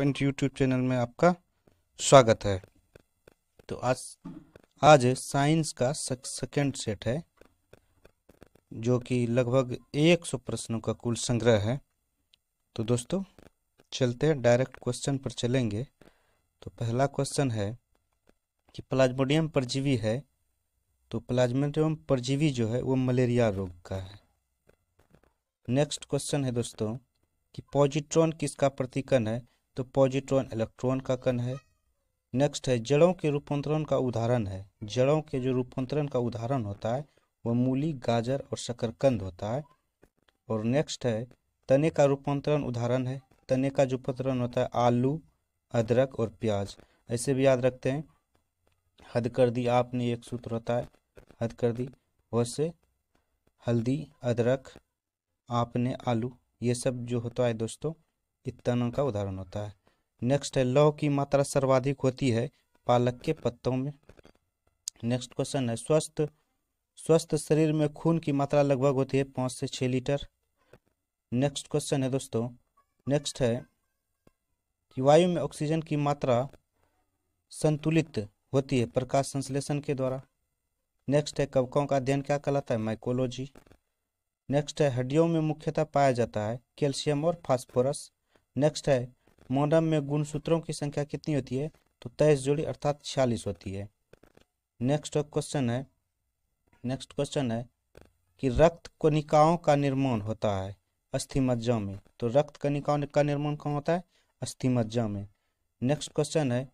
point YouTube channel में आपका स्वागत है तो आज आज साइंस का सेकेंड सेट है जो कि लगभग 100 प्रश्नों का कुल संग्रह है तो दोस्तों चलते हैं डायरेक्ट क्वेश्चन पर चलेंगे तो पहला क्वेश्चन है कि प्लाज्मोडियम परजीवी है तो प्लाज्मोडियम परजीवी जो है वो मलेरिया रोग का है नेक्स्ट क्वेश्चन है दोस्तों कि पॉजिट्रॉन किसका प्रतिकन है तो पॉजिट्रॉन इलेक्ट्रॉन का कण है नेक्स्ट है जड़ों के रूपांतरण का उदाहरण है जड़ों के जो रूपांतरण का उदाहरण होता है वह मूली गाजर और शकरकंद होता है और नेक्स्ट है तने का रूपांतरण उदाहरण है तने का जो उपांतरण होता है आलू अदरक और प्याज ऐसे भी याद रखते हैं हद कर दी आपने एक सूत्र होता है हद कर दी वैसे हल्दी अदरक आपने आलू ये सब जो होता है दोस्तों इतना का उदाहरण होता है नेक्स्ट है लौ की मात्रा सर्वाधिक होती है पालक के पत्तों में नेक्स्ट क्वेश्चन है स्वस्थ स्वस्थ शरीर में खून की मात्रा लगभग होती है पाँच से छः लीटर नेक्स्ट क्वेश्चन है दोस्तों नेक्स्ट है कि वायु में ऑक्सीजन की मात्रा संतुलित होती है प्रकाश संश्लेषण के द्वारा नेक्स्ट है कवकों का अध्ययन क्या कहलाता है माइकोलॉजी नेक्स्ट है हड्डियों में मुख्यतः पाया जाता है कैल्शियम और फास्फोरस नेक्स्ट है मोडम में गुणसूत्रों की संख्या कितनी होती है तो तेईस जोड़ी अर्थात छियालीस होती है नेक्स्ट क्वेश्चन है नेक्स्ट क्वेश्चन है कि रक्त कनिकाओं का निर्माण होता है अस्थिमज्जा में तो रक्त कनिकाओं का निर्माण कहाँ होता है अस्थि मज्जा में नेक्स्ट क्वेश्चन है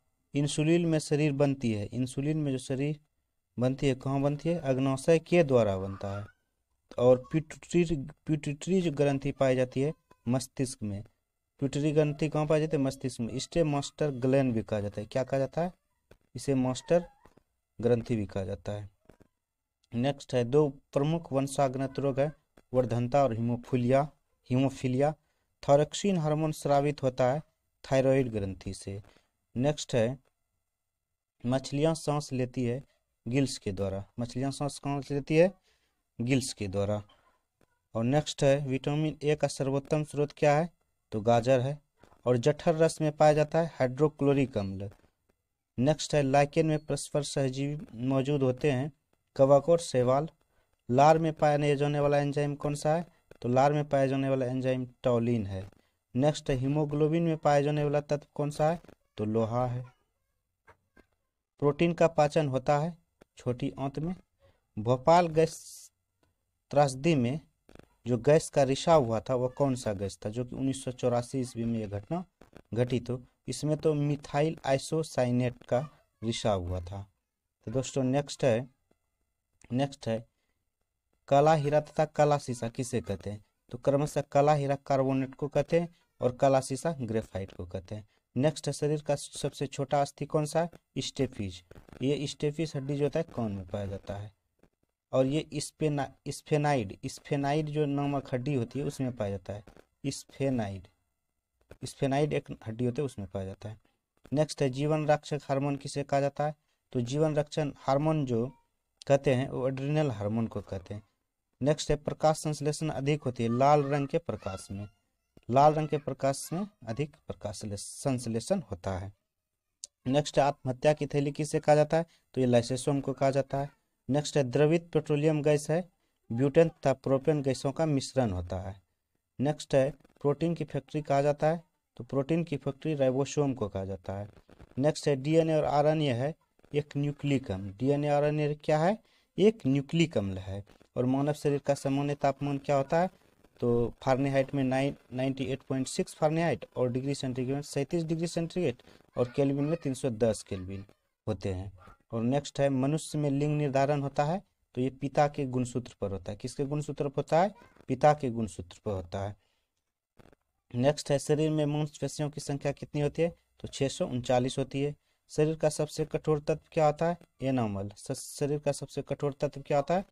इंसुलिन में शरीर बनती है इंसुलिन में जो शरीर बनती है कहाँ बनती है अग्नाशय के द्वारा बनता है और प्यूटरी पिट्यूटरी जो ग्रंथि पाई जाती है मस्तिष्क में पिटरी ग्रंथि कहाँ पाया जाता है मस्तिष्क में इसे मास्टर ग्लैंड भी कहा जाता है क्या कहा जाता है इसे मास्टर ग्रंथि भी कहा जाता है नेक्स्ट है दो प्रमुख वंशागत रोग है वर्धनता और हीमोफिलिया हीमोफिलिया थॉरक्सिन हार्मोन स्रावित होता है थायराइड ग्रंथि से नेक्स्ट है मछलियाँ सांस लेती है गिल्स के द्वारा मछलियाँ सांस कहाँ लेती है गिल्स के द्वारा और नेक्स्ट है विटामिन ए का सर्वोत्तम स्रोत क्या है तो गाजर है और जठर रस में पाया जाता है हाइड्रोक्लोरिक अम्ल नेक्स्ट है लाइकेन में परस्पर सहजीवी मौजूद होते हैं कवक और सेवाल लार में पाया जाने वाला एंजाइम कौन सा है तो लार में पाया जाने वाला एंजाइम टॉलिन है नेक्स्ट है हीमोग्लोबिन में पाया जाने वाला तत्व कौन सा है तो लोहा है प्रोटीन का पाचन होता है छोटी आंत में भोपाल गैस त्रासदी में जो गैस का रिसाव हुआ था वह कौन सा गैस था जो कि उन्नीस सौ चौरासी ईस्वी में यह घटना घटित हो इसमें तो मिथाइल आइसोसाइनेट का रिसाव हुआ था तो दोस्तों नेक्स्ट है नेक्स्ट है काला हीरा तथा काला शीशा किसे कहते हैं तो क्रमशः काला हीरा कार्बोनेट को कहते हैं और काला शीशा ग्रेफाइट को कहते हैं नेक्स्ट है शरीर का सबसे छोटा अस्थि कौन सा स्टेफिज ये स्टेफिज हड्डी जो होता है कौन में पाया जाता है और ये स्पेना स्फेनाइड स्फेनाइड जो नामक हड्डी होती है उसमें पाया जाता है स्फेनाइड स्फेनाइड एक हड्डी होती है उसमें पाया जाता है नेक्स्ट है जीवन रक्षक हार्मोन किसे कहा जाता है तो जीवन रक्षण हार्मोन जो कहते हैं वो एड्रिनल हार्मोन को कहते हैं नेक्स्ट है प्रकाश संश्लेषण अधिक होती है लाल रंग के प्रकाश में लाल रंग के प्रकाश में अधिक प्रकाश संश्लेषण होता है नेक्स्ट आत्महत्या की थैली किसे कहा जाता है तो ये लाइसेसोम को कहा जाता है नेक्स्ट है द्रवित पेट्रोलियम गैस है ब्यूटेन तथा प्रोपेन गैसों का मिश्रण होता है नेक्स्ट है प्रोटीन की फैक्ट्री कहा जाता है तो प्रोटीन की फैक्ट्री राइबोसोम को कहा जाता है नेक्स्ट है डीएनए और आरएनए है एक न्यूक्लिक अम्ल डीएनए आरएनए क्या है एक न्यूक्लिक अम्ल है और मानव शरीर का सामान्य तापमान क्या होता है तो फार्नेहाइट में nine ninety eight point six और डिग्री सेंटीग्रेड सैंतीस डिग्री सेंटीग्रेड और केलविन में तीन सौ दस होते हैं और नेक्स्ट है मनुष्य में लिंग निर्धारण होता है तो ये पिता के गुणसूत्र पर होता है किसके गुणसूत्र पर होता है पिता के गुणसूत्र पर होता है नेक्स्ट है शरीर में मांसपेशियों की संख्या कितनी होती है तो छह होती है शरीर का सबसे कठोर तत्व क्या होता है एनामल शरीर का सबसे कठोर तत्व क्या होता है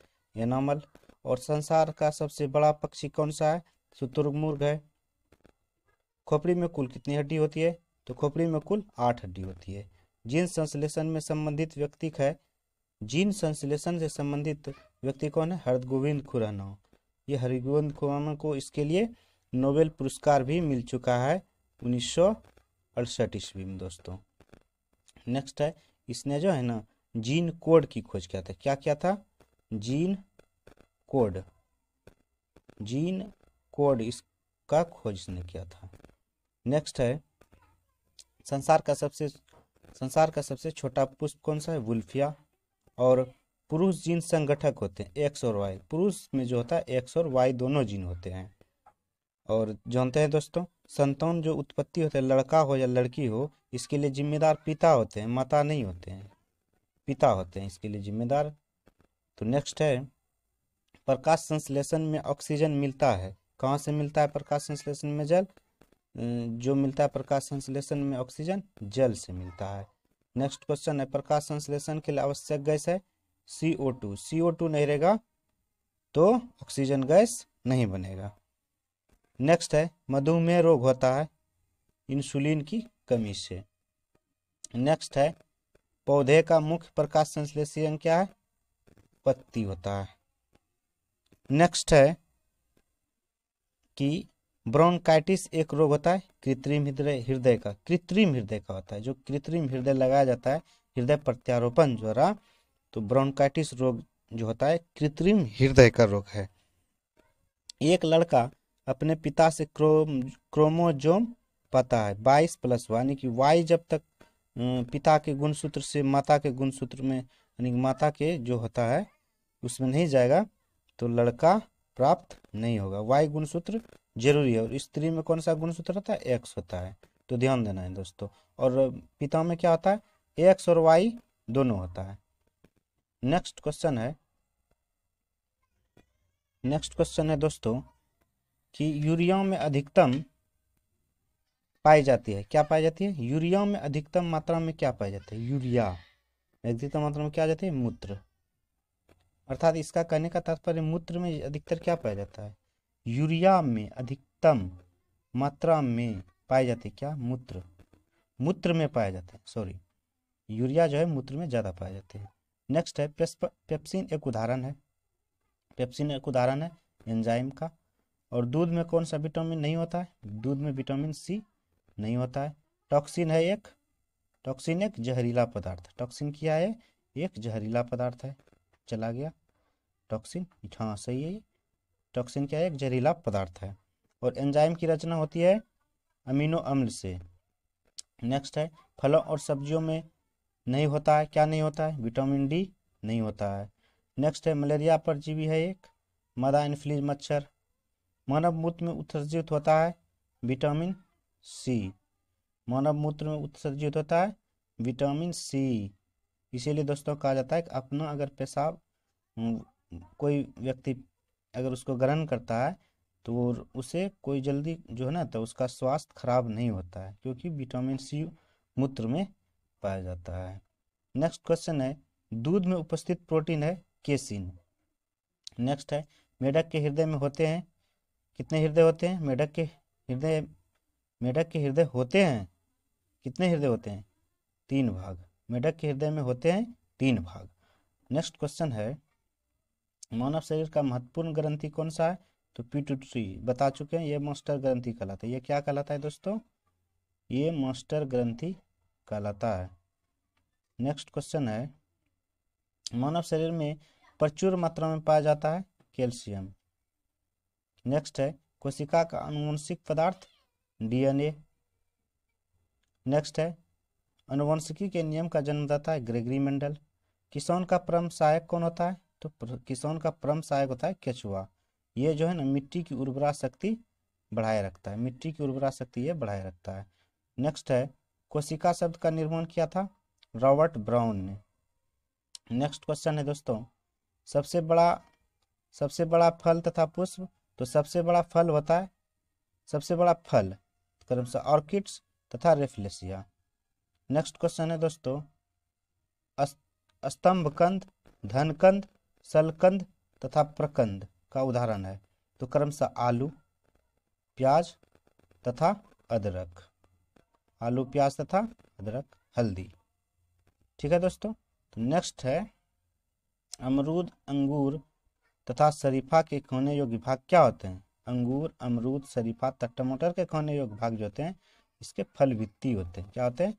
एनामल और संसार का सबसे बड़ा पक्षी कौन सा है शुतुर्मुर्ग है खोपड़ी में कुल कितनी हड्डी होती है तो खोपड़ी में कुल आठ हड्डी होती है जीन संश्लेषण में संबंधित व्यक्ति है जीन संश्लेषण से संबंधित व्यक्ति कौन है हरगोविंद खुराना ये हरिगोविंद खुराना को इसके लिए नोबेल पुरस्कार भी मिल चुका है उन्नीस सौ अड़सठ ईस्वी में दोस्तों नेक्स्ट है इसने जो है ना जीन कोड की खोज किया था क्या किया था जीन कोड जीन कोड इसका खोज ने किया था नेक्स्ट है संसार का सबसे संसार का सबसे छोटा पुष्प कौन सा है वुल्फिया और पुरुष जीन संगठक होते हैं एक्स और वाई पुरुष में जो होता है एक्स और वाई दोनों जीन होते हैं और जानते हैं दोस्तों संतान जो उत्पत्ति होते हैं लड़का हो या लड़की हो इसके लिए जिम्मेदार पिता होते हैं माता नहीं होते हैं पिता होते हैं इसके लिए जिम्मेदार तो नेक्स्ट है प्रकाश संश्लेषण में ऑक्सीजन मिलता है कहाँ से मिलता है प्रकाश संश्लेषण में जल जो मिलता है प्रकाश संश्लेषण में ऑक्सीजन जल से मिलता है नेक्स्ट क्वेश्चन है प्रकाश संश्लेषण के लिए आवश्यक गैस है सी ओ टू सी ओ टू नहीं रहेगा तो ऑक्सीजन गैस नहीं बनेगा नेक्स्ट है मधुमेह रोग होता है इंसुलिन की कमी से नेक्स्ट है पौधे का मुख्य प्रकाश संश्लेषण क्या है पत्ती होता है नेक्स्ट है कि ब्रोंकाइटिस एक रोग होता है कृत्रिम हृदय हृदय का कृत्रिम हृदय का होता है जो कृत्रिम हृदय लगाया जाता है हृदय प्रत्यारोपण द्वारा तो ब्रोंकाइटिस रोग जो होता है कृत्रिम हृदय का रोग है एक लड़का अपने पिता से क्रोम क्रोमोजोम पाता है बाईस प्लस यानी कि वाई जब तक पिता के गुणसूत्र से माता के गुणसूत्र में यानी माता के जो होता है उसमें नहीं जाएगा तो लड़का प्राप्त नहीं होगा वाई गुणसूत्र जरूरी है और स्त्री में कौन सा गुणसूत्र होता है एक्स होता है तो ध्यान देना है दोस्तों और पिता में क्या होता है एक्स और वाई दोनों होता है नेक्स्ट क्वेश्चन है नेक्स्ट क्वेश्चन है दोस्तों कि यूरिया में अधिकतम पाई जाती है क्या पाई जाती है यूरिया में अधिकतम मात्रा में क्या पाया जाता है यूरिया अधिकतम मात्रा में क्या जाती है मूत्र अर्थात इसका कहने का तात्पर्य मूत्र में अधिकतर क्या पाया जाता है यूरिया में अधिकतम मात्रा में पाए जाते क्या मूत्र मूत्र में पाए जाते हैं सॉरी यूरिया जो है मूत्र में ज़्यादा पाए जाते हैं नेक्स्ट है पेप्सिन एक उदाहरण है पेप्सिन एक उदाहरण है एंजाइम का और दूध में कौन सा विटामिन नहीं होता है दूध में विटामिन सी नहीं होता है टॉक्सिन है एक टॉक्सिन एक जहरीला पदार्थ टॉक्सिन क्या है एक जहरीला पदार्थ है चला गया टॉक्सिन हाँ सही है टॉक्सिन क्या है एक जहरीला पदार्थ है और एंजाइम की रचना होती है अमीनो अम्ल से नेक्स्ट है फलों और सब्जियों में नहीं होता है क्या नहीं होता है विटामिन डी नहीं होता है नेक्स्ट है मलेरिया परजीवी है एक मदा इन्फ्लीज मच्छर मानव मूत्र में उत्सर्जित होता है विटामिन सी मानव मूत्र में उत्सर्जित होता है विटामिन सी इसीलिए दोस्तों कहा जाता है कि अपना अगर पेशाब हम्म, कोई व्यक्ति अगर उसको ग्रहण करता है तो उसे कोई जल्दी जो है ना तो उसका स्वास्थ्य खराब नहीं होता है क्योंकि विटामिन सी मूत्र में पाया जाता है नेक्स्ट क्वेश्चन है दूध में उपस्थित प्रोटीन है केसिन नेक्स्ट है मेढक के हृदय में होते हैं कितने हृदय होते हैं मेढक के हृदय मेढक के हृदय होते हैं कितने हृदय होते हैं तीन भाग मेढक के हृदय में होते हैं तीन भाग नेक्स्ट क्वेश्चन है मानव शरीर का महत्वपूर्ण ग्रंथि कौन सा है तो पिटुटरी बता चुके हैं ये मास्टर ग्रंथि कहलाता है ये क्या कहलाता है दोस्तों ये मास्टर ग्रंथि कहलाता है नेक्स्ट क्वेश्चन है मानव शरीर में प्रचुर मात्रा में पाया जाता है कैल्शियम नेक्स्ट है कोशिका का अनुवंशिक पदार्थ डीएनए नेक्स्ट है अनुवंशिकी के नियम का जन्मदाता है ग्रेगरी मेंडल किसान का परम सहायक कौन होता है तो किसान का परम सहायक होता है केचुआ ये जो है ना मिट्टी की उर्वरा शक्ति बढ़ाए रखता है मिट्टी की उर्वरा शक्ति ये बढ़ाए रखता है नेक्स्ट है कोशिका शब्द का निर्माण किया था रॉबर्ट ब्राउन ने नेक्स्ट क्वेश्चन है दोस्तों सबसे बड़ा सबसे बड़ा फल तथा पुष्प तो सबसे बड़ा फल होता है सबसे बड़ा फल तो क्रम से ऑर्किड्स तथा रेफलेसिया नेक्स्ट क्वेश्चन है दोस्तों अस, स्तंभकंद धनकंद सलकंद तथा प्रकंद का उदाहरण है तो क्रमशः आलू प्याज तथा अदरक आलू प्याज तथा अदरक हल्दी ठीक है दोस्तों तो नेक्स्ट है अमरूद अंगूर तथा शरीफा के खाने योग्य भाग क्या होते हैं अंगूर अमरूद शरीफा तथा टमाटर के खाने योग्य भाग जो होते हैं इसके फल भित्ति होते हैं क्या होते हैं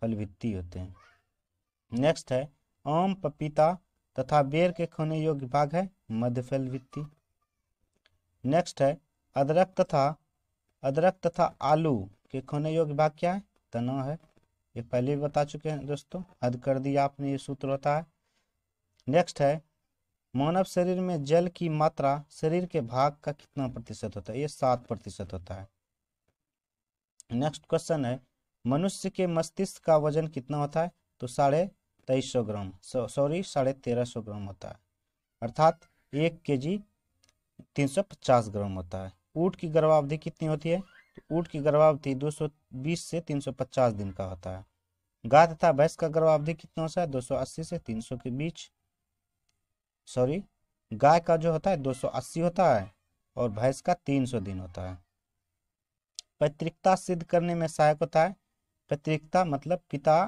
फल भित्ति होते हैं नेक्स्ट है आम पपीता तथा बेर के खाने योग्य भाग है मध्यफल वित्ती नेक्स्ट है अदरक तथा अदरक तथा आलू के खाने योग्य भाग क्या है तना तो है ये पहले भी बता चुके हैं दोस्तों हद कर दिया आपने ये सूत्र होता है नेक्स्ट है मानव शरीर में जल की मात्रा शरीर के भाग का कितना प्रतिशत होता है ये सात प्रतिशत होता है नेक्स्ट क्वेश्चन है मनुष्य के मस्तिष्क का वजन कितना होता है तो साढ़े तेईस सौ ग्राम सॉरी साढ़े तेरह सौ ग्राम होता है अर्थात एक के जी तीन सौ पचास ग्राम होता है ऊँट की गर्भावधि कितनी होती है तो ऊँट की गर्भावधि दो सौ बीस से तीन सौ पचास दिन का होता है गाय तथा भैंस का गर्भावधि कितना होता है दो सौ अस्सी से तीन सौ के बीच सॉरी गाय का जो होता है दो सौ अस्सी होता है और भैंस का तीन सौ दिन होता है पैतृकता सिद्ध करने में सहायक होता है पैतृकता मतलब पिता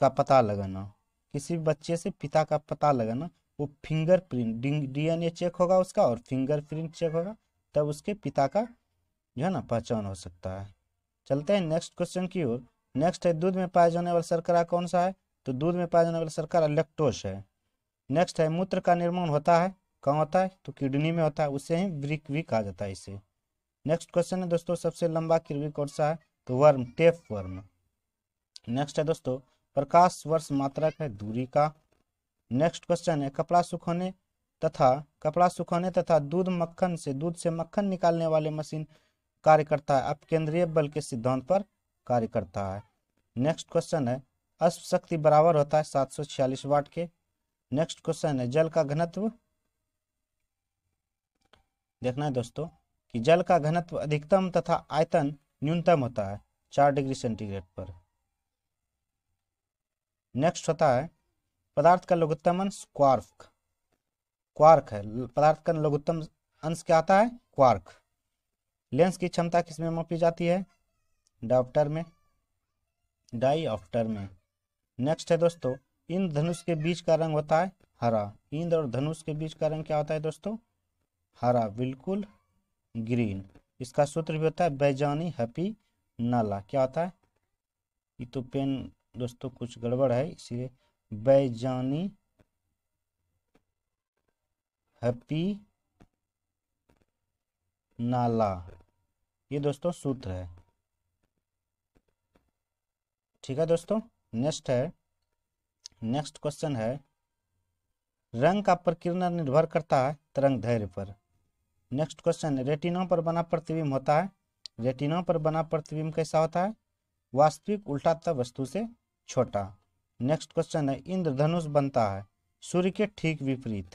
का पता लगाना किसी भी बच्चे से पिता का पता लगाना वो फिंगरप्रिंट डीएनए चेक होगा उसका और फिंगरप्रिंट चेक होगा तब उसके पिता का जो है ना पहचान हो सकता है चलते हैं नेक्स्ट क्वेश्चन की ओर नेक्स्ट है दूध में पाया जाने वाला सरकरा कौन सा है तो दूध में पाया जाने वाला सरकरा लेक्टोस है नेक्स्ट है मूत्र का निर्माण होता है कहाँ होता है तो किडनी में होता है उसे ही ब्रिक भी कहा जाता है इसे नेक्स्ट क्वेश्चन है दोस्तों सबसे लंबा किरवी कौन सा है तो वर्म टेफ वर्म नेक्स्ट है दोस्तों प्रकाश वर्ष मात्रक है दूरी का नेक्स्ट क्वेश्चन है कपड़ा सुखाने तथा कपड़ा सुखाने तथा दूध मक्खन से दूध से मक्खन निकालने वाले मशीन कार्य करता है अब केंद्रीय बल के सिद्धांत पर कार्य करता है नेक्स्ट क्वेश्चन है अश्व शक्ति बराबर होता है सात सौ छियालीस वाट के नेक्स्ट क्वेश्चन है जल का घनत्व देखना है दोस्तों कि जल का घनत्व अधिकतम तथा आयतन न्यूनतम होता है चार डिग्री सेंटीग्रेड पर नेक्स्ट होता है पदार्थ का लघुत्तम अंश क्वार्क क्वार्क है पदार्थ का लघुत्तम अंश क्या आता है क्वार्क लेंस की क्षमता किस में मापी जाती है डाप्टर में डाईऑप्टर में नेक्स्ट है दोस्तों इंद्र धनुष के बीच का रंग होता है हरा इंद्र और धनुष के बीच का रंग क्या होता है दोस्तों हरा बिल्कुल ग्रीन इसका सूत्र भी होता है बैजानी हैप्पी नाला क्या होता है ये तो पेन दोस्तों कुछ गड़बड़ है इसलिए बैजानी हैप्पी नाला ये दोस्तों सूत्र है ठीक है दोस्तों नेक्स्ट है नेक्स्ट क्वेश्चन है रंग का प्रकीर्णन निर्भर करता है तरंग धैर्य पर नेक्स्ट क्वेश्चन रेटिना पर बना प्रतिबिंब होता है रेटिना पर बना प्रतिबिंब कैसा होता है वास्तविक उल्टा वस्तु से छोटा नेक्स्ट क्वेश्चन है इंद्रधनुष बनता है सूर्य के ठीक विपरीत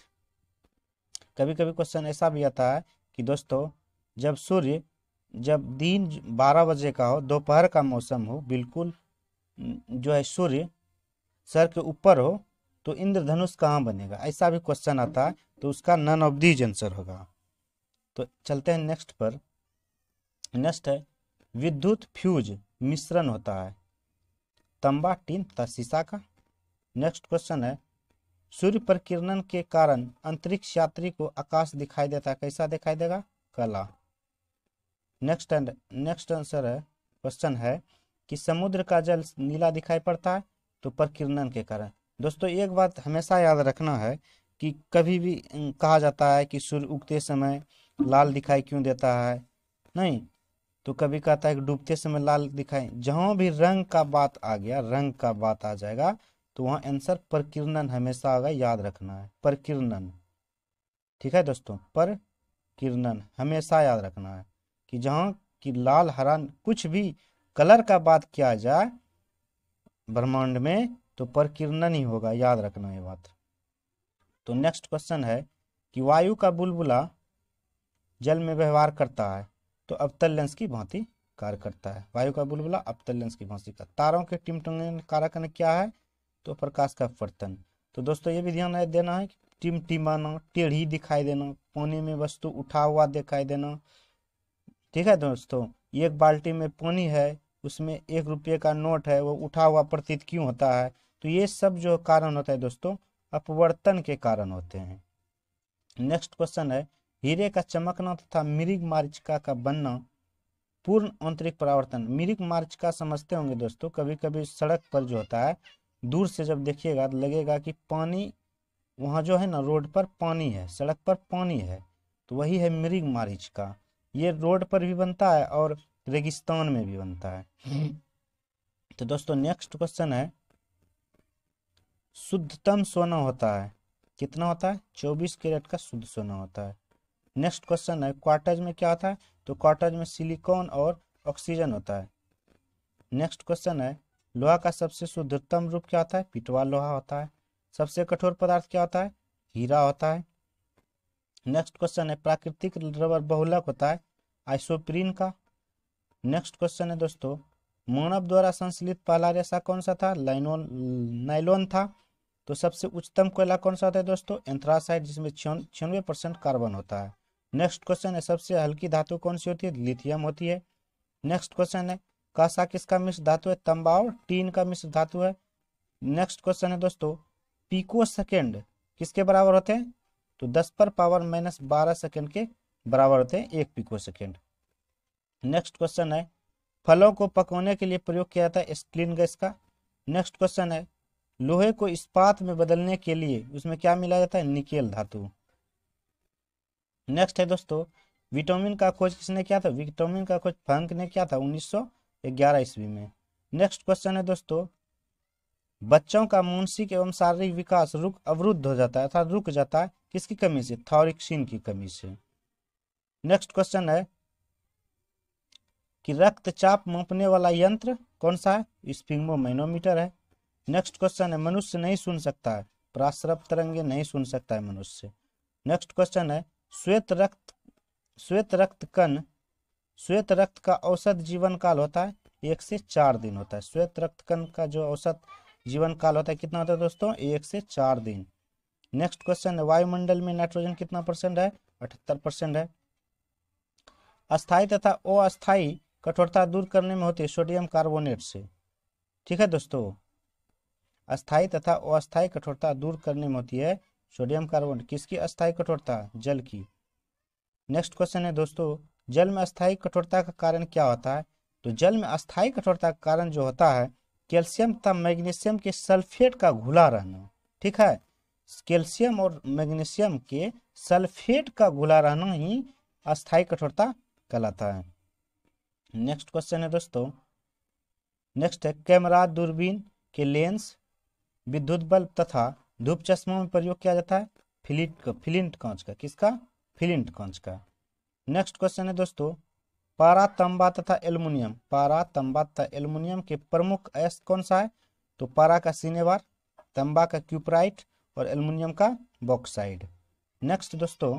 कभी कभी क्वेश्चन ऐसा भी आता है कि दोस्तों जब सूर्य जब दिन बारह बजे का हो दोपहर का मौसम हो बिल्कुल जो है सूर्य सर के ऊपर हो तो इंद्रधनुष कहाँ बनेगा ऐसा भी क्वेश्चन आता है तो उसका नन ऑफ दीज आंसर होगा तो चलते हैं नेक्स्ट पर नेक्स्ट है विद्युत फ्यूज मिश्रण होता है तंबा टीन तरसीसा का नेक्स्ट क्वेश्चन है सूर्य प्रकिरणन के कारण अंतरिक्ष यात्री को आकाश दिखाई देता है कैसा दिखाई देगा कला नेक्स्ट एंड नेक्स्ट आंसर है क्वेश्चन है कि समुद्र का जल नीला दिखाई पड़ता है तो प्रकिरणन के कारण दोस्तों एक बात हमेशा याद रखना है कि कभी भी कहा जाता है कि सूर्य उगते समय लाल दिखाई क्यों देता है नहीं तो कभी कहता है कि डूबते समय लाल दिखाई जहां भी रंग का बात आ गया रंग का बात आ जाएगा तो वहां आंसर परकिरणन हमेशा होगा याद रखना है परकिरणन ठीक है दोस्तों पर किरणन हमेशा याद रखना है कि जहाँ कि लाल हरा कुछ भी कलर का बात किया जाए ब्रह्मांड में तो परकिरणन ही होगा याद रखना ये बात तो नेक्स्ट क्वेश्चन है कि वायु का बुलबुला जल में व्यवहार करता है तो अवतल लेंस की भांति कार्य करता है वायु का बुलबुला अवतल लेंस की भांति का तारों के टिमटिमाने कारक क्या है तो प्रकाश का अपवर्तन तो दोस्तों ये भी ध्यान देना है कि टिमटिमाना टेढ़ी दिखाई देना पानी में वस्तु उठा हुआ दिखाई देना ठीक है दोस्तों एक बाल्टी में पानी है उसमें एक रुपये का नोट है वो उठा हुआ प्रतीत क्यों होता है तो ये सब जो कारण होता है दोस्तों अपवर्तन के कारण होते हैं नेक्स्ट क्वेश्चन है हीरे का चमकना तथा मिरिग मार्चिका का बनना पूर्ण आंतरिक परावर्तन मिरिक मार्चिका समझते होंगे दोस्तों कभी कभी सड़क पर जो होता है दूर से जब देखिएगा तो लगेगा कि पानी वहाँ जो है ना रोड पर पानी है सड़क पर पानी है तो वही है मिरिग मारिचिका ये रोड पर भी बनता है और रेगिस्तान में भी बनता है तो दोस्तों नेक्स्ट क्वेश्चन है शुद्धतम सोना होता है कितना होता है चौबीस कैरेट का शुद्ध सोना होता है नेक्स्ट क्वेश्चन है क्वार्टज में क्या होता है तो क्वार्टज में सिलिकॉन और ऑक्सीजन होता है नेक्स्ट क्वेश्चन है लोहा का सबसे शुद्धतम रूप क्या होता है पिटवा लोहा होता है सबसे कठोर पदार्थ क्या होता है हीरा होता है नेक्स्ट क्वेश्चन है प्राकृतिक रबर बहुलक होता है आइसोप्रीन का नेक्स्ट क्वेश्चन है दोस्तों मानव द्वारा संश्लित पहला रेशा कौन सा था लाइनोन नाइलोन था तो सबसे उच्चतम कोयला कौन सा होता है दोस्तों एंथ्रासाइड जिसमें छियानवे परसेंट कार्बन होता है नेक्स्ट क्वेश्चन है सबसे हल्की धातु कौन सी होती है लिथियम होती है नेक्स्ट क्वेश्चन है कासा किसका मिश्र धातु है तंबा और टीन का मिश्र धातु है नेक्स्ट क्वेश्चन है दोस्तों पीको सेकेंड किसके बराबर होते हैं तो दस पर पावर माइनस बारह सेकेंड के बराबर होते हैं एक पीको सेकेंड नेक्स्ट क्वेश्चन है फलों को पकाने के लिए प्रयोग किया जाता है स्क्लीन गैस का नेक्स्ट क्वेश्चन है लोहे को इस्पात में बदलने के लिए उसमें क्या मिला जाता है निकेल धातु नेक्स्ट है दोस्तों विटामिन का खोज किसने किया था विटामिन का खोज फंक ने किया था 1911 ईस्वी में नेक्स्ट क्वेश्चन है दोस्तों बच्चों का मानसिक एवं शारीरिक विकास रुक अवरुद्ध हो जाता है अर्थात रुक जाता है किसकी कमी से थॉरिक्सिन की कमी से नेक्स्ट क्वेश्चन है कि रक्तचाप मापने वाला यंत्र कौन सा है मैनोमीटर है नेक्स्ट क्वेश्चन है मनुष्य नहीं सुन सकता है प्राश्रप तरंगे नहीं सुन सकता है मनुष्य नेक्स्ट क्वेश्चन है श्वेत रक्त श्वेत रक्त कण श्वेत रक्त का औसत जीवन काल होता है एक से चार दिन होता है श्वेत रक्त कण का जो औसत जीवन काल होता है कितना होता है दोस्तों एक से चार दिन नेक्स्ट क्वेश्चन है वायुमंडल में नाइट्रोजन कितना परसेंट है अठहत्तर परसेंट है अस्थाई तथा अस्थायी कठोरता दूर करने में होती है सोडियम कार्बोनेट से ठीक है दोस्तों अस्थाई तथा अस्थाई कठोरता दूर करने में होती है सोडियम कार्बोनेट किसकी अस्थाई कठोरता जल की नेक्स्ट क्वेश्चन है दोस्तों जल में अस्थायी कठोरता का कारण क्या होता है तो जल में अस्थायी कठोरता का कारण जो होता है कैल्शियम तथा मैग्नीशियम के सल्फेट का घुला रहना ठीक है कैल्शियम और मैग्नीशियम के सल्फेट का घुला रहना ही अस्थायी कठोरता कहलाता है नेक्स्ट क्वेश्चन है दोस्तों नेक्स्ट है कैमरा दूरबीन के लेंस विद्युत बल्ब तथा धूप चश्मों में प्रयोग किया जाता है फिलिट का फिलिंट कांच का किसका फिलिंट फिलिंटगंज का नेक्स्ट क्वेश्चन है दोस्तों पारा तंबा तथा एल्युमिनियम पारा तंबा तथा एल्युमिनियम के प्रमुख अयस्क कौन सा है तो पारा का सिनेवार तंबा का क्यूपराइट और एल्युमिनियम का बॉक्साइड नेक्स्ट दोस्तों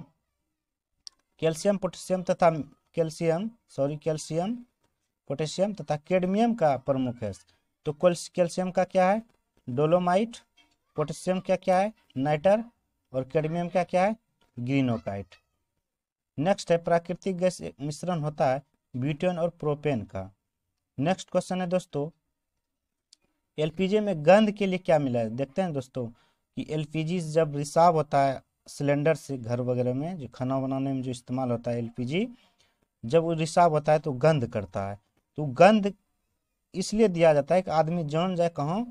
कैल्शियम पोटेशियम तथा कैल्शियम सॉरी कैल्शियम पोटेशियम तथा कैडमियम का प्रमुख है तो कैल्शियम का क्या है डोलोमाइट पोटेशियम क्या क्या है नाइटर और कैडमियम का क्या है ग्रीनोकाइट नेक्स्ट है प्राकृतिक गैस मिश्रण होता है ब्यूटेन और प्रोपेन का नेक्स्ट क्वेश्चन है दोस्तों एलपीजी में गंध के लिए क्या मिला है देखते हैं दोस्तों कि एलपीजी जब रिसाव होता है सिलेंडर से घर वगैरह में जो खाना बनाने में जो इस्तेमाल होता है एलपीजी जब वो रिसाव होता है तो गंध करता है तो गंध इसलिए दिया जाता है कि आदमी जान जाए कहाँ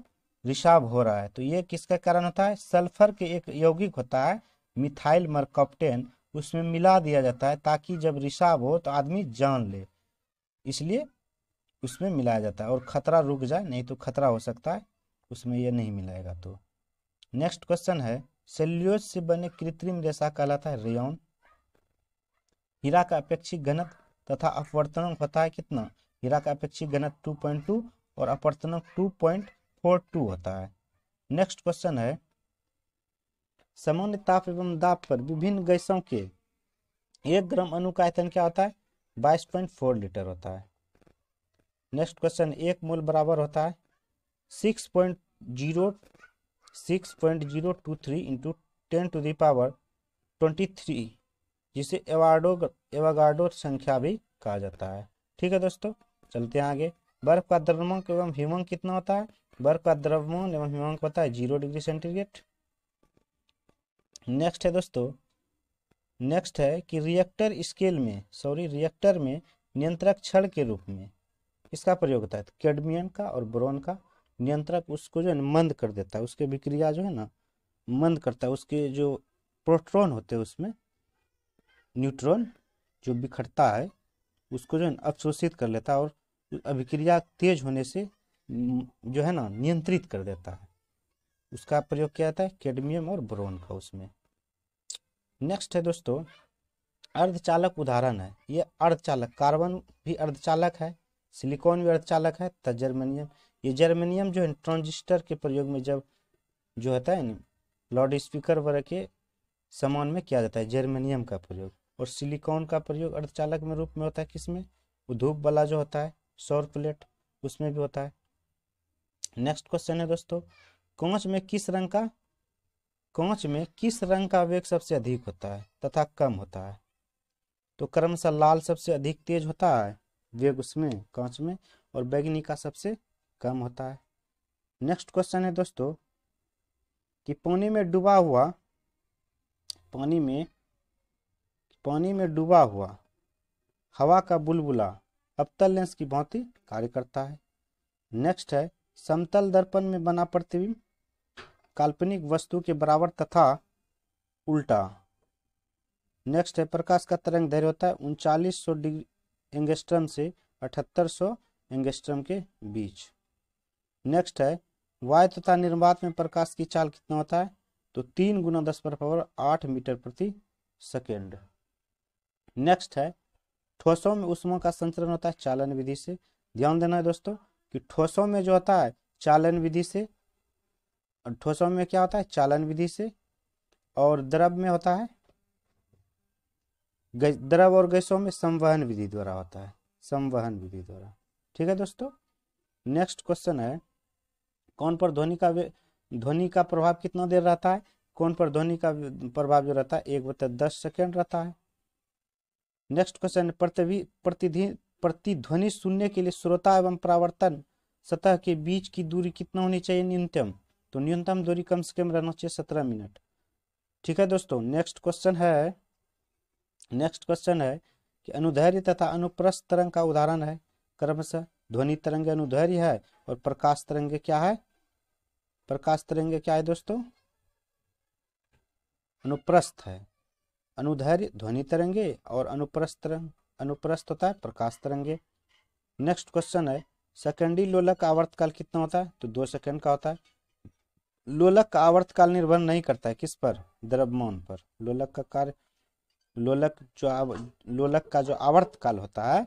रिसाव हो रहा है तो ये किसका कारण होता है सल्फर के एक यौगिक होता है मिथाइल मरकॉप्टेन उसमें मिला दिया जाता है ताकि जब रिसाव हो तो आदमी जान ले इसलिए उसमें मिलाया जाता है और खतरा रुक जाए नहीं तो खतरा हो सकता है उसमें यह नहीं मिलाएगा तो नेक्स्ट क्वेश्चन है सेल्यूज से बने कृत्रिम रेशा कहलाता है रेयन हीरा का अपेक्षित घनत्व तथा अपवर्तनक होता है कितना हीरा का अपेक्षित घनत्व 2.2 और अपवर्तनक 2.42 होता है नेक्स्ट क्वेश्चन है सामान्य ताप एवं दाप पर विभिन्न गैसों के एक ग्राम अणु का आयतन क्या होता है बाईस पॉइंट फोर लीटर होता है नेक्स्ट क्वेश्चन एक मोल बराबर होता है six point zero six point zero to three into ten to the power twenty three जिसे एवार्डो एवागार्डो संख्या भी कहा जाता है ठीक है दोस्तों चलते हैं आगे बर्फ का द्रव्यमान एवं हिमांक कितना होता है बर्फ का द्रव्यमान एवं हिमांक होता है जीरो डिग्री सेंटीग्रेड नेक्स्ट है दोस्तों नेक्स्ट है कि रिएक्टर स्केल में सॉरी रिएक्टर में नियंत्रक क्षण के रूप में इसका प्रयोग होता है कैडमियम का और ब्रोन का नियंत्रक उसको जो है मंद कर देता है उसके विक्रिया जो है ना मंद करता है उसके जो प्रोट्रॉन होते हैं उसमें न्यूट्रॉन जो बिखरता है उसको जो है अवशोषित कर लेता है और अभिक्रिया तेज होने से जो है ना नियंत्रित कर देता है उसका प्रयोग किया जाता है कैडमियम और ब्रोन का उसमें नेक्स्ट है दोस्तों अर्धचालक उदाहरण है ये अर्धचालक कार्बन भी अर्धचालक है सिलिकॉन भी अर्धचालक है तथा जर्मेनियम ये जर्मेनियम जो है ट्रांजिस्टर के प्रयोग में जब जो होता है ना लाउड स्पीकर वगैरह के सामान में किया जाता है जर्मेनियम का प्रयोग और सिलिकॉन का प्रयोग अर्धचालक में रूप में होता है किसमें धूप वाला जो होता है सौर प्लेट उसमें भी होता है नेक्स्ट क्वेश्चन है दोस्तों कांच में किस रंग का कांच में किस रंग का वेग सबसे अधिक होता है तथा कम होता है तो क्रमशः लाल सबसे अधिक तेज होता है वेग उसमें कांच में और बैगनी का सबसे कम होता है नेक्स्ट क्वेश्चन है दोस्तों कि पानी में डूबा हुआ पानी में पानी में डूबा हुआ हवा का बुलबुला अवतल लेंस की भांति कार्य करता है नेक्स्ट है समतल दर्पण में बना प्रतिबिंब काल्पनिक वस्तु के बराबर तथा उल्टा नेक्स्ट है प्रकाश का तरंग धैर्य होता है उनचालीस सौ डिग्री एंगेस्ट्रम से अठहत्तर सौ एंगेस्ट्रम के बीच नेक्स्ट है वायु तथा निर्वात में प्रकाश की चाल कितना होता है तो तीन गुना दस पर पावर आठ मीटर प्रति सेकेंड नेक्स्ट है ठोसों में उष्मा का संचरण होता है चालन विधि से ध्यान देना है दोस्तों कि ठोसों में जो होता है चालन विधि से ठोसों ठोस में क्या होता है चालन विधि से और द्रव में होता है द्रव और गैसों में संवहन विधि द्वारा होता है संवहन विधि द्वारा ठीक है दोस्तों नेक्स्ट क्वेश्चन है कौन पर ध्वनि का ध्वनि का प्रभाव कितना देर रहता है कौन पर ध्वनि का प्रभाव जो रहता है एक बता दस सेकेंड रहता है नेक्स्ट क्वेश्चन प्रतिधि प्रतिध्वनि सुनने के लिए श्रोता एवं प्रावर्तन सतह के बीच की दूरी कितना होनी चाहिए न्यूनतम तो न्यूनतम दूरी कम से कम रहना चाहिए सत्रह मिनट ठीक है दोस्तों नेक्स्ट क्वेश्चन है नेक्स्ट क्वेश्चन है कि अनुधैर्य तथा अनुप्रस्थ तरंग का उदाहरण है क्रमशः ध्वनि तरंग अनुधैर्य है और प्रकाश तरंग क्या है प्रकाश तरंग क्या है दोस्तों अनुप्रस्थ है अनुधैर्य ध्वनि तरंगे और अनुप्रस्थ तरंग अनुप्रस्थ होता है प्रकाश तरंगे नेक्स्ट क्वेश्चन है सेकेंडरी लोलक आवर्तकाल कितना होता है तो दो सेकंड का होता है लोलक का आवर्तकाल निर्भर नहीं करता है किस पर द्रव्यमान पर लोलक का कार्य लोलक जो आव, लोलक का जो आवर्तकाल होता है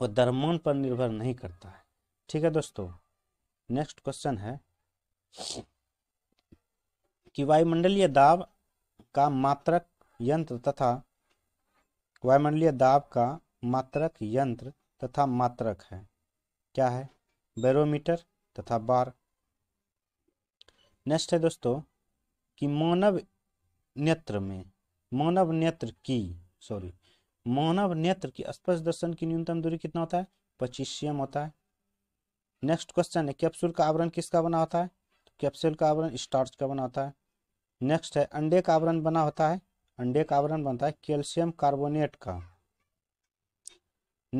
वो द्रव्यमान पर निर्भर नहीं करता है ठीक है दोस्तों नेक्स्ट क्वेश्चन है कि वायुमंडलीय दाब का मात्रक यंत्र तथा वायुमंडलीय दाब का मात्रक यंत्र तथा मात्रक है क्या है बैरोमीटर तथा बार नेक्स्ट है दोस्तों कि मानव नेत्र में मानव नेत्र की सॉरी मानव नेत्र की स्पष्ट दर्शन की न्यूनतम दूरी कितना होता है पच्चीसियम होता है नेक्स्ट क्वेश्चन है कैप्सूल का आवरण किसका बना होता है तो कैप्सूल का आवरण स्टार्च का बना होता है नेक्स्ट है अंडे का आवरण बना होता है अंडे का आवरण बनता है कैल्शियम कार्बोनेट का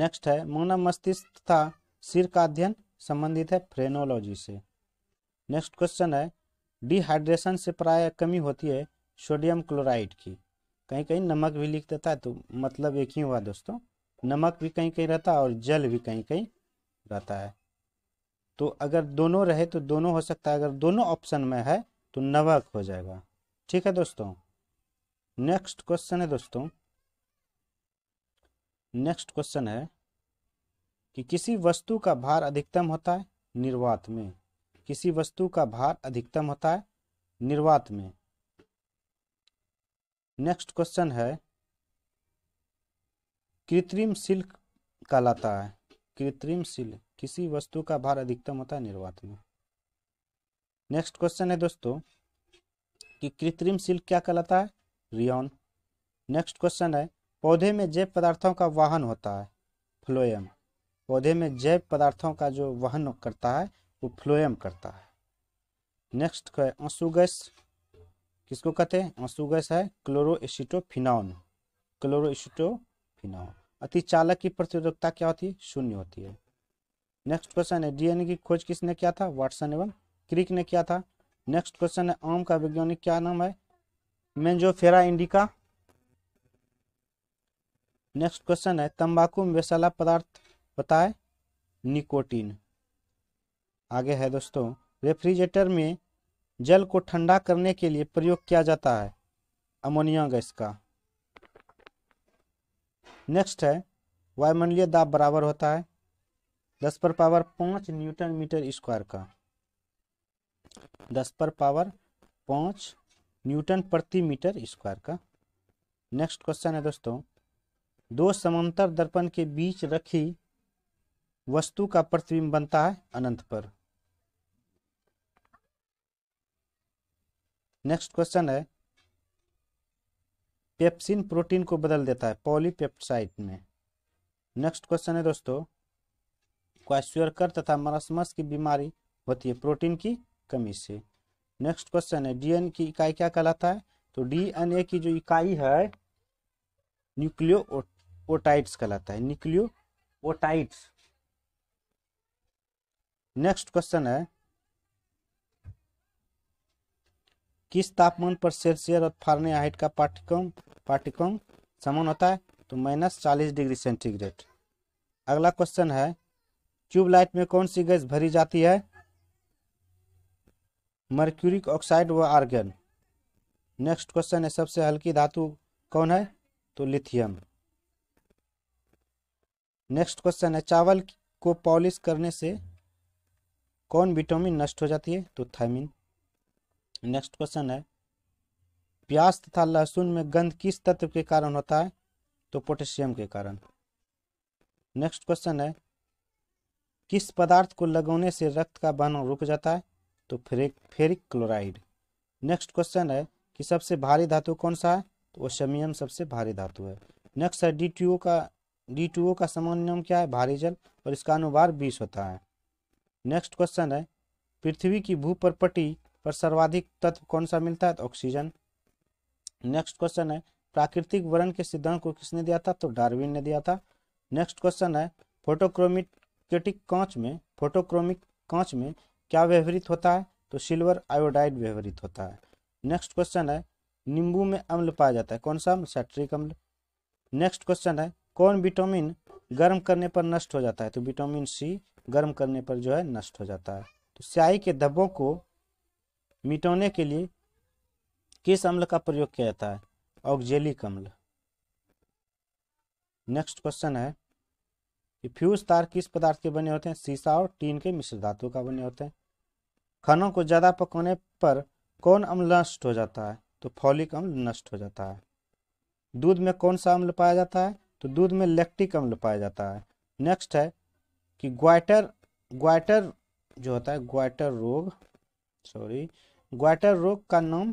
नेक्स्ट है मानव मस्तिष्क तथा सिर का अध्ययन संबंधित है फ्रेनोलॉजी से नेक्स्ट क्वेश्चन है डिहाइड्रेशन से प्राय कमी होती है सोडियम क्लोराइड की कहीं कहीं नमक भी लिख देता है तो मतलब एक ही हुआ दोस्तों नमक भी कहीं कहीं रहता है और जल भी कहीं कहीं रहता है तो अगर दोनों रहे तो दोनों हो सकता है अगर दोनों ऑप्शन में है तो नमक हो जाएगा ठीक है दोस्तों नेक्स्ट क्वेश्चन है दोस्तों नेक्स्ट क्वेश्चन है कि किसी वस्तु का भार अधिकतम होता है निर्वात में किसी वस्तु का भार अधिकतम होता है निर्वात में नेक्स्ट क्वेश्चन है कृत्रिम सिल्क कहलाता है कृत्रिम सिल्क किसी वस्तु का भार अधिकतम होता है निर्वात में नेक्स्ट क्वेश्चन है दोस्तों कि कृत्रिम सिल्क क्या कहलाता है रियोन नेक्स्ट क्वेश्चन है पौधे में जैव पदार्थों का वाहन होता है फ्लोएम पौधे में जैव पदार्थों का जो वाहन करता है को फ्लोएम करता है नेक्स्ट का है आंसू गैस किसको कहते हैं आंसू गैस है क्लोरोएसिटोफिनाउन अति चालक की प्रतिरोधकता क्या होती है शून्य होती है नेक्स्ट क्वेश्चन है डीएनए की खोज किसने किया था वाटसन एवं क्रिक ने किया था नेक्स्ट क्वेश्चन है आम का वैज्ञानिक क्या नाम है मेंजोफेरा इंडिका नेक्स्ट क्वेश्चन है तंबाकू में वैसाला पदार्थ बताए निकोटीन आगे है दोस्तों रेफ्रिजरेटर में जल को ठंडा करने के लिए प्रयोग किया जाता है अमोनिया गैस का नेक्स्ट है वायुमंडलीय दाब बराबर होता है दस पर पावर पाँच न्यूटन मीटर स्क्वायर का दस पर पावर पाँच न्यूटन प्रति मीटर स्क्वायर का नेक्स्ट क्वेश्चन है दोस्तों दो समांतर दर्पण के बीच रखी वस्तु का प्रतिबिंब बनता है अनंत पर नेक्स्ट क्वेश्चन है पेप्सिन प्रोटीन को बदल देता है पॉलीपेप्टाइड में नेक्स्ट क्वेश्चन है दोस्तों क्वाश्वर्कर तथा मरसमस की बीमारी होती है प्रोटीन की कमी से नेक्स्ट क्वेश्चन है डीएन की इकाई क्या कहलाता है तो डीएनए की जो इकाई है न्यूक्लियो ओटाइट्स कहलाता है न्यूक्लियो ओटाइट्स नेक्स्ट क्वेश्चन है किस तापमान पर सेल्सियस और फारेनहाइट का पाठ्यक्रम पाठ्यक्रम समान होता है तो माइनस चालीस डिग्री सेंटीग्रेड अगला क्वेश्चन है ट्यूबलाइट में कौन सी गैस भरी जाती है मर्क्यूरिक ऑक्साइड व आर्गन नेक्स्ट क्वेश्चन है सबसे हल्की धातु कौन है तो लिथियम नेक्स्ट क्वेश्चन है चावल को पॉलिश करने से कौन विटामिन नष्ट हो जाती है तो थायमिन नेक्स्ट क्वेश्चन है प्याज तथा लहसुन में गंध किस तत्व के कारण होता है तो पोटेशियम के कारण नेक्स्ट क्वेश्चन है किस पदार्थ को लगाने से रक्त का बहन रुक जाता है तो ferric ferric chloride next question है कि सबसे भारी धातु कौन सा है तो ओशमियम सबसे भारी धातु है नेक्स्ट है डी का डी का सामान्य नाम क्या है भारी जल और इसका अनुभार बीस होता है नेक्स्ट क्वेश्चन है पृथ्वी की भू पर पर सर्वाधिक तत्व कौन सा मिलता है तो ऑक्सीजन नेक्स्ट क्वेश्चन है प्राकृतिक वर्ण के सिद्धांत को किसने दिया था तो डार्विन ने दिया था नेक्स्ट क्वेश्चन है फोटोक्रोमिकेटिक कांच में फोटोक्रोमिक कांच में क्या व्यवहारित होता है तो सिल्वर आयोडाइड व्यवहारित होता है नेक्स्ट क्वेश्चन है नींबू में अम्ल पाया जाता है कौन सा अम्ल सेट्रिक अम्ल नेक्स्ट क्वेश्चन है कौन विटामिन गर्म करने पर नष्ट हो जाता है तो विटामिन सी गर्म करने पर जो है नष्ट हो जाता है तो स्याही के धब्बों को मिटाने के लिए किस अम्ल का प्रयोग किया जाता है ऑक्जेलिक अम्ल नेक्स्ट क्वेश्चन है कि फ्यूज तार किस पदार्थ के बने होते हैं सीसा और टीन के मिश्र धातु का बने होते हैं खानों को ज़्यादा पकाने पर कौन अम्ल नष्ट हो जाता है तो फॉलिक अम्ल नष्ट हो जाता है दूध में कौन सा अम्ल पाया जाता है तो दूध में लैक्टिक अम्ल पाया जाता है नेक्स्ट है कि ग्वाइटर ग्वाइटर जो होता है ग्वाइटर रोग सॉरी ग्वाइटर रोग का नाम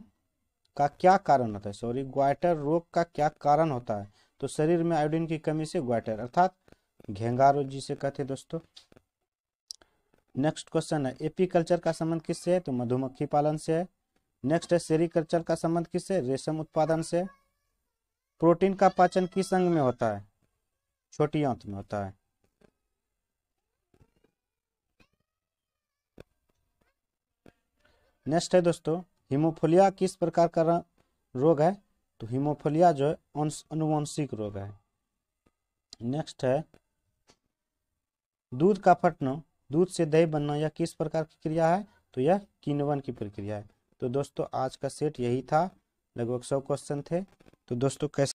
का क्या कारण होता है सॉरी ग्वाइटर रोग का क्या कारण होता है तो शरीर में आयोडीन की कमी से ग्वाइटर अर्थात घेंगारो जिसे कहते हैं दोस्तों नेक्स्ट क्वेश्चन है एपीकल्चर का संबंध किससे है तो मधुमक्खी पालन से है नेक्स्ट है सेरिकल्चर का संबंध किससे रेशम उत्पादन से प्रोटीन का पाचन किस अंग में होता है छोटी आंत में होता है नेक्स्ट है दोस्तों हीमोफोलिया किस प्रकार का रोग है तो हीमोफोलिया जो है अनुवंशिक रोग है नेक्स्ट है दूध का फटना दूध से दही बनना यह किस प्रकार की क्रिया है तो यह किनवन की प्रक्रिया है तो दोस्तों आज का सेट यही था लगभग सौ क्वेश्चन थे तो दोस्तों कैसे